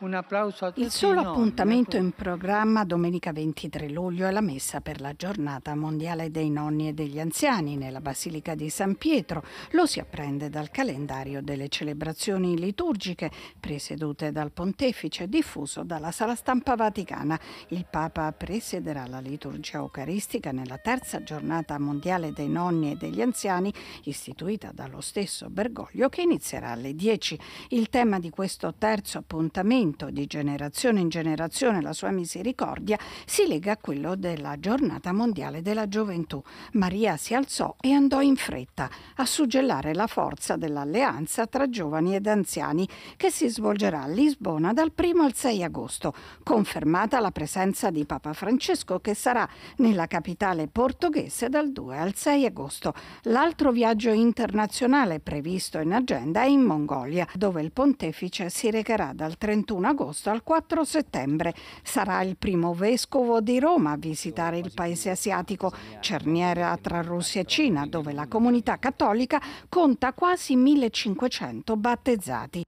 Un applauso a tutti. Il solo ecco. appuntamento in programma domenica 23 luglio è la messa per la giornata mondiale dei nonni e degli anziani nella Basilica di San Pietro. Lo si apprende dal calendario delle celebrazioni liturgiche presiedute dal pontefice diffuso dalla sala stampa vaticana. Il Papa presiederà la liturgia eucaristica nella terza giornata mondiale dei nonni e degli anziani istituita dallo stesso Bergoglio che inizierà alle 10. Il tema di questo terzo appuntamento avvenimento di generazione in generazione la sua misericordia si lega a quello della giornata mondiale della gioventù. Maria si alzò e andò in fretta a suggellare la forza dell'alleanza tra giovani ed anziani che si svolgerà a Lisbona dal 1 al 6 agosto, confermata la presenza di Papa Francesco che sarà nella capitale portoghese dal 2 al 6 agosto. L'altro viaggio internazionale previsto in agenda è in Mongolia, dove il pontefice si recherà dal 31 31 agosto al 4 settembre. Sarà il primo vescovo di Roma a visitare il paese asiatico, cerniera tra Russia e Cina, dove la comunità cattolica conta quasi 1500 battezzati.